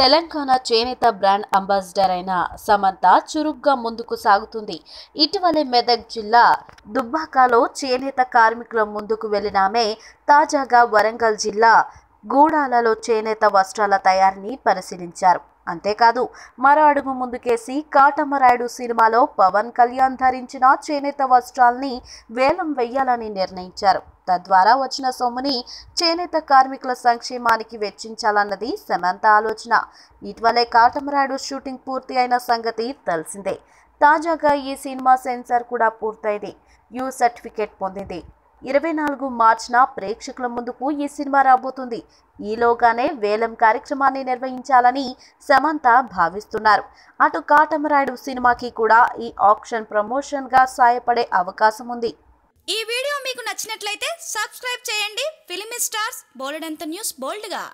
తెలంగాణ చేనేత brand ambassador అయిన సమంత చురుగ్గా ముందుకు సాగుతుంది ఇటీవలే మెదక్ జిల్లా దుబ్బాకలో చేనేత కార్మికుల ముందుకు వెళ్లిన ఆమె తాజాగా వరంగల్ జిల్లా గూడాలలో చేనేత వస్త్రాల తయారీని పరిశీలించారు అంతేకాదు మరో అడుగు ముందుకేసి కాటమరాయుడు సినిమాలో పవన్ కళ్యాణ్ ధరించిన చేనేత వస్త్రాల్ని వేలం వెయ్యాలని నిర్ణయించారు తద్వారా వచ్చిన సొమ్ముని చేనేత కార్మికుల సంక్షేమానికి వెచ్చించాలన్నది సమంత ఆలోచన ఇటీవలే కాటమరాయుడు షూటింగ్ పూర్తి అయిన సంగతి తెలిసిందే తాజాగా ఈ సినిమా సెన్సార్ కూడా పూర్తయింది యూ సర్టిఫికేట్ పొందింది ఇరవై నాలుగు మార్చిన ప్రేక్షకుల ముందుకు ఈ సినిమా రాబోతుంది ఈలోగానే వేలం కార్యక్రమాన్ని నిర్వహించాలని సమంత భావిస్తున్నారు అటు కాటమరాయుడు సినిమాకి కూడా ఈ ఆప్షన్ ప్రమోషన్గా సాయపడే అవకాశం ఉంది ఈ వీడియో మీకు నచ్చినట్లయితే సబ్స్క్రైబ్ చేయండి ఫిలిం స్టార్స్ బోల్డ్ అంత న్యూస్ బోల్డ్గా